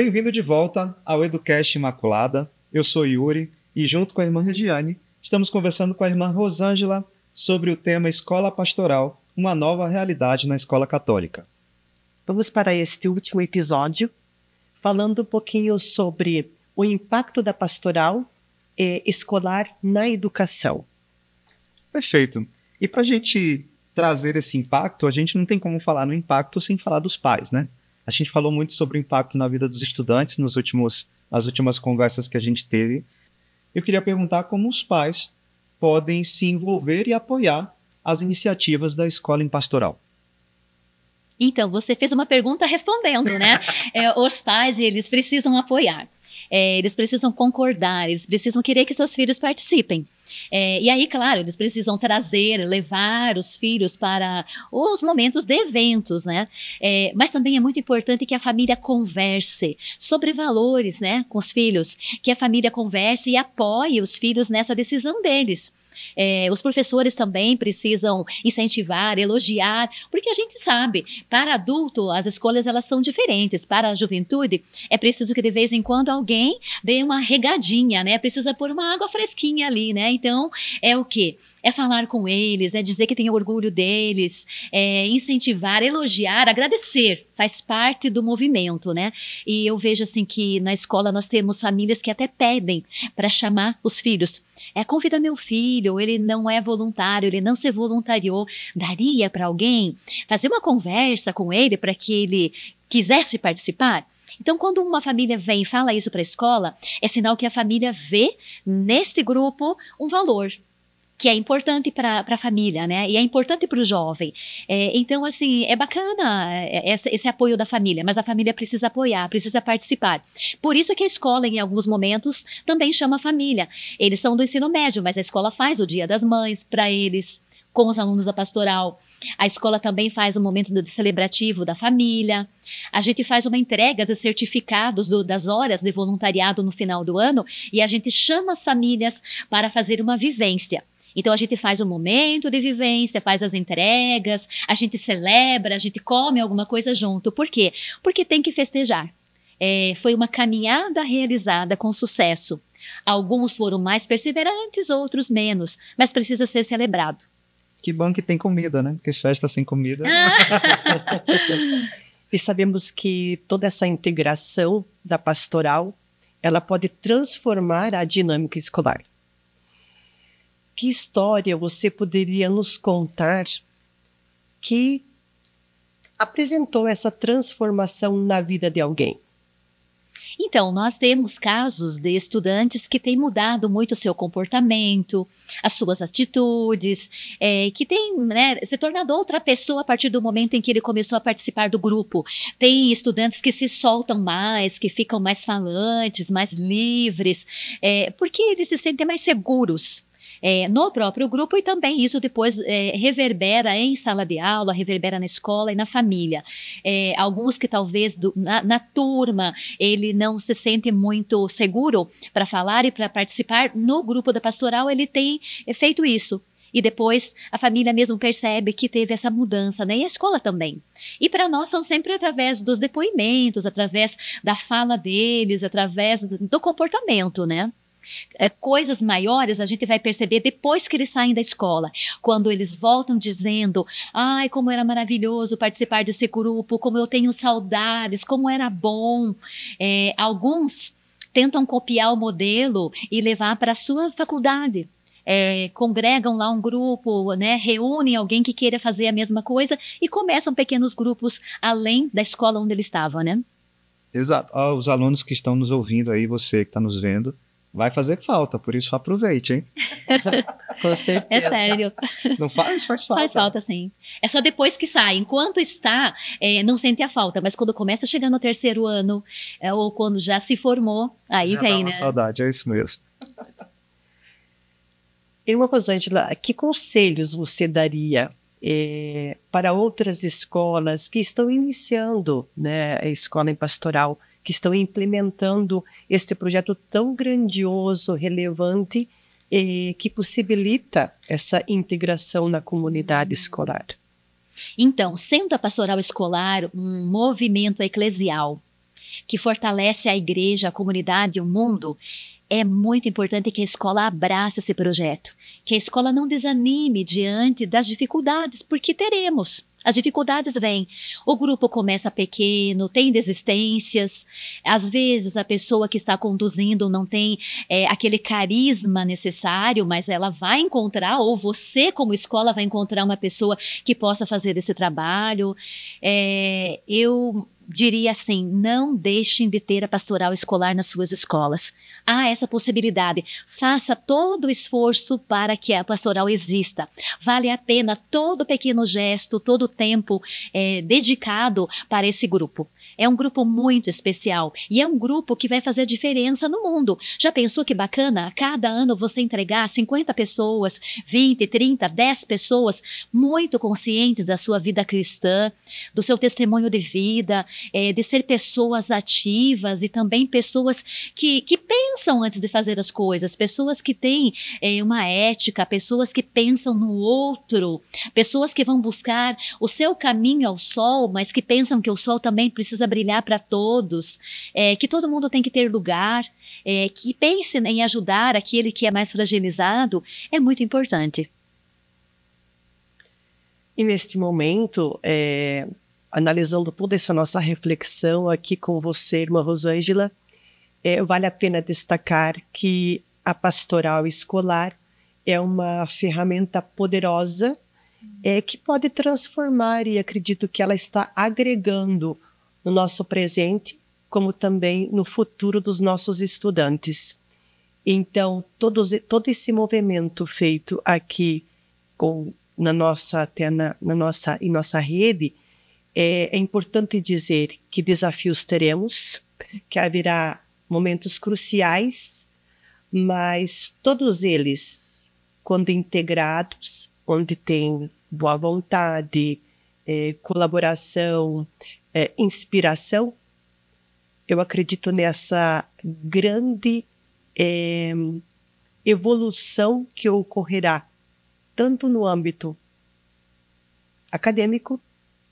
Bem-vindo de volta ao Educast Imaculada. Eu sou Yuri e, junto com a irmã Regiane, estamos conversando com a irmã Rosângela sobre o tema Escola Pastoral Uma Nova Realidade na Escola Católica. Vamos para este último episódio, falando um pouquinho sobre o impacto da pastoral eh, escolar na educação. Perfeito. E para a gente trazer esse impacto, a gente não tem como falar no impacto sem falar dos pais, né? A gente falou muito sobre o impacto na vida dos estudantes nos últimos, nas últimas conversas que a gente teve. Eu queria perguntar como os pais podem se envolver e apoiar as iniciativas da escola em pastoral. Então, você fez uma pergunta respondendo, né? é, os pais, eles precisam apoiar. É, eles precisam concordar, eles precisam querer que seus filhos participem. É, e aí, claro, eles precisam trazer, levar os filhos para os momentos de eventos, né? É, mas também é muito importante que a família converse sobre valores, né, com os filhos, que a família converse e apoie os filhos nessa decisão deles é, os professores também precisam incentivar, elogiar, porque a gente sabe, para adulto as escolhas elas são diferentes, para a juventude é preciso que de vez em quando alguém dê uma regadinha, né? Precisa pôr uma água fresquinha ali, né? Então é o que é falar com eles, é dizer que tem orgulho deles, é incentivar, elogiar, agradecer. Faz parte do movimento, né? E eu vejo assim que na escola nós temos famílias que até pedem para chamar os filhos. É convida meu filho, ele não é voluntário, ele não se voluntariou. Daria para alguém fazer uma conversa com ele para que ele quisesse participar? Então, quando uma família vem e fala isso para a escola, é sinal que a família vê neste grupo um valor, que é importante para a família, né? E é importante para o jovem. É, então, assim, é bacana é, esse, esse, apoio da família, mas a família precisa apoiar, precisa participar. Por isso que a escola, em alguns momentos, também chama a família. Eles são do ensino médio, mas a escola faz o Dia das Mães para eles. Com os alunos da pastoral. A escola também faz um momento celebrativo da família. A gente faz uma entrega de certificados do, das horas de voluntariado no final do ano e a gente chama as famílias para fazer uma vivência. Então a gente faz o um momento de vivência, faz as entregas, a gente celebra, a gente come alguma coisa junto. Por quê? Porque tem que festejar. É, foi uma caminhada realizada com sucesso. Alguns foram mais perseverantes, outros menos, mas precisa ser celebrado. Que bom que tem comida, né? Porque festa sem comida. Ah. e sabemos que toda essa integração da pastoral ela pode transformar a dinâmica escolar que história você poderia nos contar que apresentou essa transformação na vida de alguém? Então, nós temos casos de estudantes que têm mudado muito o seu comportamento, as suas atitudes, é, que têm né, se tornado outra pessoa a partir do momento em que ele começou a participar do grupo. Tem estudantes que se soltam mais, que ficam mais falantes, mais livres, é, porque eles se sentem mais seguros é, no próprio grupo e também isso depois é, reverbera em sala de aula, reverbera na escola e na família. É, alguns que talvez do, na, na, turma ele não se sente muito seguro para falar e para participar, no grupo da pastoral ele tem feito isso. E depois a família mesmo percebe que teve essa mudança, né? E a escola também. E para nós são sempre através dos depoimentos, através da fala deles, através do comportamento, né? é, coisas maiores a gente vai perceber depois que eles saem da escola, quando eles voltam dizendo: ai, como era maravilhoso participar desse grupo, como eu tenho saudades, como era bom. É, alguns tentam copiar o modelo e levar para a sua faculdade. É, congregam lá um grupo, né, reúnem alguém que queira fazer a mesma coisa e começam pequenos grupos além da escola onde eles estavam, né? Exato. Ah, os alunos que estão nos ouvindo aí, você que está nos vendo, Vai fazer falta, por isso aproveite, hein? Com certeza. É sério. Não faz, faz falta. Faz falta, sim. É só depois que sai. Enquanto está, é, não sente a falta. Mas quando começa a chegar no terceiro ano, é, ou quando já se formou, aí já vem, né? saudade, é isso mesmo. E uma coisa, Angela, que conselhos você daria é, para outras escolas que estão iniciando né, a escola em pastoral? que estão implementando este projeto tão grandioso, relevante, que possibilita essa integração na comunidade escolar. Então, sendo a pastoral escolar um movimento eclesial que fortalece a igreja, a comunidade, o mundo, é muito importante que a escola abrace esse projeto, que a escola não desanime diante das dificuldades, porque teremos. As dificuldades vêm. O grupo começa pequeno, tem desistências. Às vezes a pessoa que está conduzindo não tem é, aquele carisma necessário, mas ela vai encontrar, ou você, como escola, vai encontrar uma pessoa que possa fazer esse trabalho. É, eu diria assim: não deixem de ter a pastoral escolar nas suas escolas. Há essa possibilidade. Faça todo o esforço para que a pastoral exista. Vale a pena todo pequeno gesto, todo o tempo é, dedicado para esse grupo. É um grupo muito especial e é um grupo que vai fazer diferença no mundo. Já pensou que bacana? Cada ano você entregar 50 pessoas, 20, 30, 10 pessoas muito conscientes da sua vida cristã, do seu testemunho de vida, é, de ser pessoas ativas e também pessoas que, que pensam antes de fazer as coisas, pessoas que têm é, uma ética, pessoas que pensam no outro, pessoas que vão buscar o seu caminho ao sol, mas que pensam que o sol também precisa brilhar para todos, é, que todo mundo tem que ter lugar, é, que pense em ajudar aquele que é mais fragilizado, é muito importante. E neste momento, é, analisando toda essa nossa reflexão aqui com você, irmã Rosângela, é, vale a pena destacar que a pastoral escolar é uma ferramenta poderosa é, que pode transformar, e acredito que ela está agregando no nosso presente, como também no futuro dos nossos estudantes. Então, todos, todo esse movimento feito aqui com, na nossa, até na, na nossa, em nossa rede, é, é importante dizer que desafios teremos, que haverá momentos cruciais, mas todos eles, quando integrados, onde tem boa vontade, é, colaboração, é, inspiração, eu acredito nessa grande é, evolução que ocorrerá, tanto no âmbito acadêmico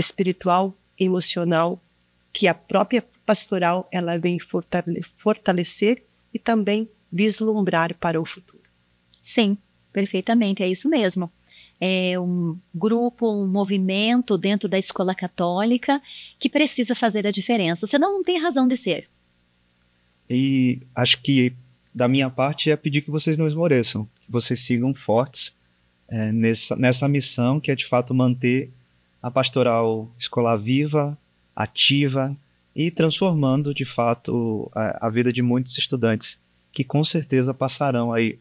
espiritual, emocional, que a própria pastoral ela vem fortalecer e também vislumbrar para o futuro. Sim, perfeitamente, é isso mesmo. É um grupo, um movimento dentro da escola católica que precisa fazer a diferença, senão não tem razão de ser. E acho que da minha parte é pedir que vocês não esmoreçam, que vocês sigam fortes é, nessa, nessa missão que é de fato manter a pastoral escolar viva, ativa e transformando de fato a, a vida de muitos estudantes que com certeza passarão aí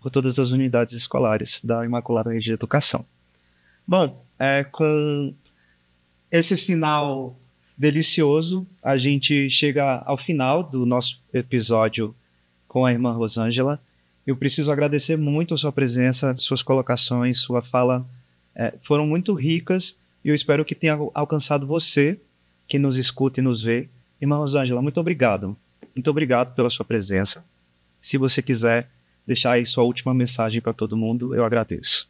por todas as unidades escolares da Imaculada Rede de Educação. Bom, é, com esse final delicioso, a gente chega ao final do nosso episódio com a irmã Rosângela. Eu preciso agradecer muito a sua presença, suas colocações, sua fala é, foram muito ricas e eu espero que tenha alcançado você, que nos escuta e nos vê. Irmã Rosângela, muito obrigado. Muito obrigado pela sua presença. Se você quiser deixar aí sua última mensagem para todo mundo, eu agradeço.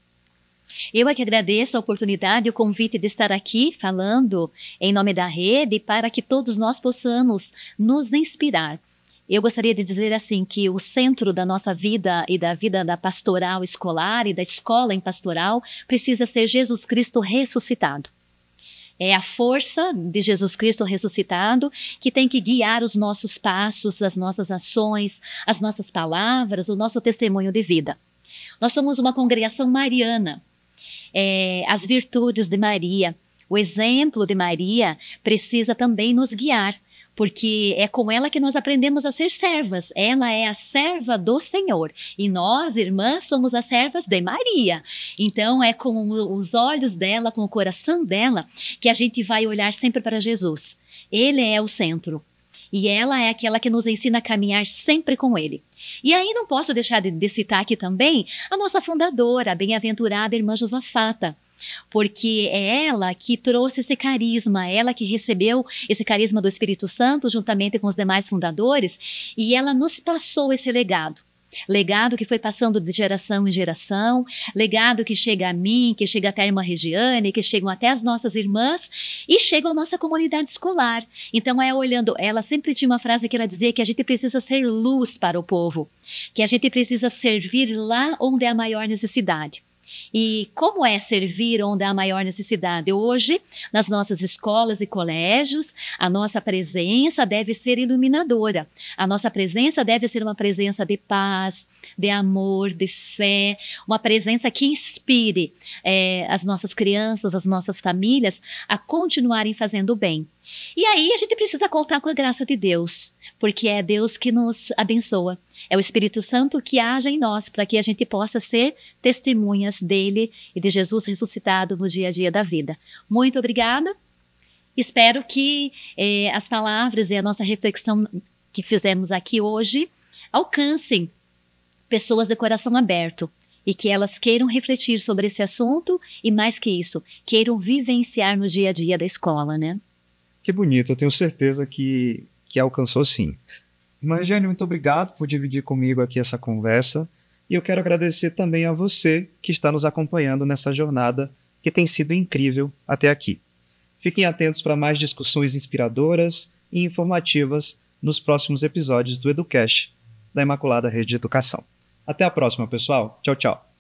Eu é que agradeço a oportunidade e o convite de estar aqui falando em nome da rede para que todos nós possamos nos inspirar eu gostaria de dizer assim que o centro da nossa vida e da vida da pastoral escolar e da escola em pastoral precisa ser Jesus Cristo ressuscitado. É a força de Jesus Cristo ressuscitado que tem que guiar os nossos passos, as nossas ações, as nossas palavras, o nosso testemunho de vida. Nós somos uma congregação mariana. É, as virtudes de Maria, o exemplo de Maria precisa também nos guiar porque é com ela que nós aprendemos a ser servas. Ela é a serva do Senhor e nós, irmãs, somos as servas de Maria. Então é com os olhos dela, com o coração dela, que a gente vai olhar sempre para Jesus. Ele é o centro e ela é aquela que nos ensina a caminhar sempre com Ele. E aí não posso deixar de, de citar aqui também a nossa fundadora, a bem-aventurada irmã Josafata, porque é ela que trouxe esse carisma, é ela que recebeu esse carisma do Espírito Santo juntamente com os demais fundadores e ela nos passou esse legado. Legado que foi passando de geração em geração, legado que chega a mim, que chega até a irmã Regiane, que chegam até as nossas irmãs e chega à nossa comunidade escolar. Então, é olhando, ela sempre tinha uma frase que ela dizia que a gente precisa ser luz para o povo, que a gente precisa servir lá onde é a maior necessidade. E como é servir onde há maior necessidade? Hoje, nas nossas escolas e colégios, a nossa presença deve ser iluminadora. A nossa presença deve ser uma presença de paz, de amor, de fé, uma presença que inspire é, as nossas crianças, as nossas famílias a continuarem fazendo o bem. E aí a gente precisa contar com a graça de Deus, porque é Deus que nos abençoa. É o Espírito Santo que age em nós para que a gente possa ser testemunhas dele e de Jesus ressuscitado no dia a dia da vida. Muito obrigada. Espero que eh, as palavras e a nossa reflexão que fizemos aqui hoje alcancem pessoas de coração aberto e que elas queiram refletir sobre esse assunto e, mais que isso, queiram vivenciar no dia a dia da escola, né? Que bonito, eu tenho certeza que, que alcançou sim. Eugênio, muito obrigado por dividir comigo aqui essa conversa. E eu quero agradecer também a você que está nos acompanhando nessa jornada que tem sido incrível até aqui. Fiquem atentos para mais discussões inspiradoras e informativas nos próximos episódios do Educast da Imaculada Rede de Educação. Até a próxima, pessoal. Tchau, tchau.